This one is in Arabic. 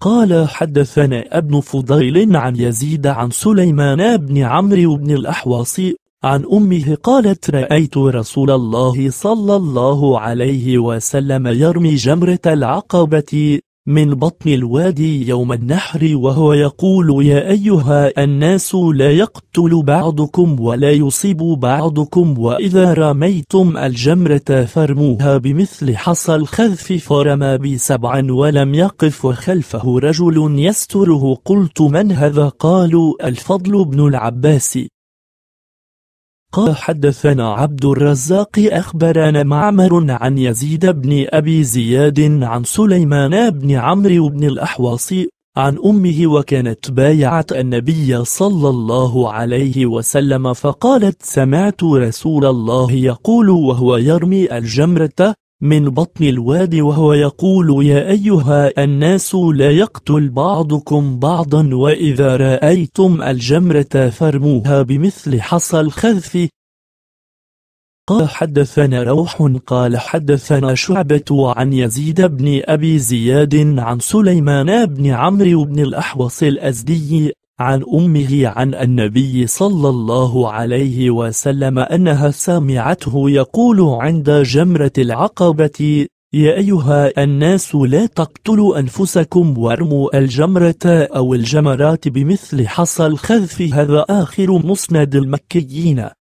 قال حدثنا ابن فضيل عن يزيد عن سليمان بن عمرو بن الأحواص عن أمه قالت رأيت رسول الله صلى الله عليه وسلم يرمي جمرة العقبة من بطن الوادي يوم النحر وهو يقول يا أيها الناس لا يقتل بعضكم ولا يصيب بعضكم وإذا رميتم الجمرة فرموها بمثل حصى الخذف فرمى بسبعا ولم يقف وخلفه رجل يستره قلت من هذا قالوا الفضل بن العباس قال حدثنا عبد الرزاق أخبرنا معمر عن يزيد بن أبي زياد عن سليمان بن عمرو بن الأحواص عن أمه وكانت بايعت النبي صلى الله عليه وسلم فقالت سمعت رسول الله يقول وهو يرمي الجمرة من بطن الواد وهو يقول يا أيها الناس لا يقتل بعضكم بعضا وإذا رأيتم الجمرة فارموها بمثل حصى الخذف قال حدثنا روح قال حدثنا شعبة عن يزيد بن أبي زياد عن سليمان بن عمرو بن الأحوص الأزدي عن أمه عن النبي صلى الله عليه وسلم أنها سمعته يقول عند جمرة العقبة يا أيها الناس لا تقتلوا أنفسكم وارموا الجمرة أو الجمرات بمثل حصى الخذف هذا آخر مسند المكيين